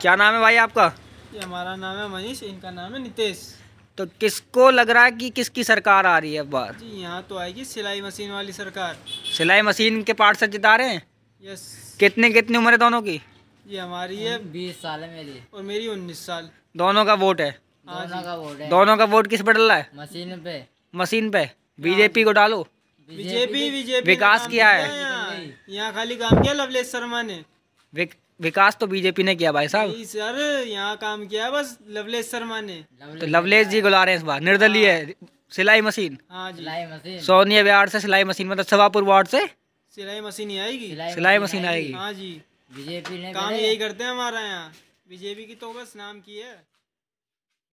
क्या नाम है भाई आपका ये हमारा नाम है मनीष इनका नाम है नितेश तो किसको लग रहा है कि किसकी सरकार आ रही है अब बार जी यहाँ तो आएगी सिलाई मशीन वाली सरकार सिलाई मशीन के पार्ट से जिता रहे हैं यस कितने कितनी उम्र है दोनों की ये हमारी है बीस साल है मेरी और मेरी उन्नीस साल दोनों का वोट है हाँ दोनों का वोट है दोनों का वोट किस पर डल रहा है मशीन पे मशीन पे हाँ। बीजेपी को डालो बीजेपी बीजेपी विकास किया है यहाँ खाली काम किया लवलेश शर्मा ने विकास तो बीजेपी ने किया भाई साहब सर यहाँ काम किया बस लवलेश शर्मा ने तो लवलेश जी बुला रहे हैं इस बार निर्दलीय हाँ। सिलाई मशीन हाँ सिलाई मशीन सोनिया बिहार से सिलाई मशीन मतलब सभापुर वार्ड से सिलाई मशीन ही आएगी सिलाई मशीन आएगी हाँ जी बीजेपी ने काम यही करते हैं हमारा यहाँ बीजेपी की तो बस नाम की है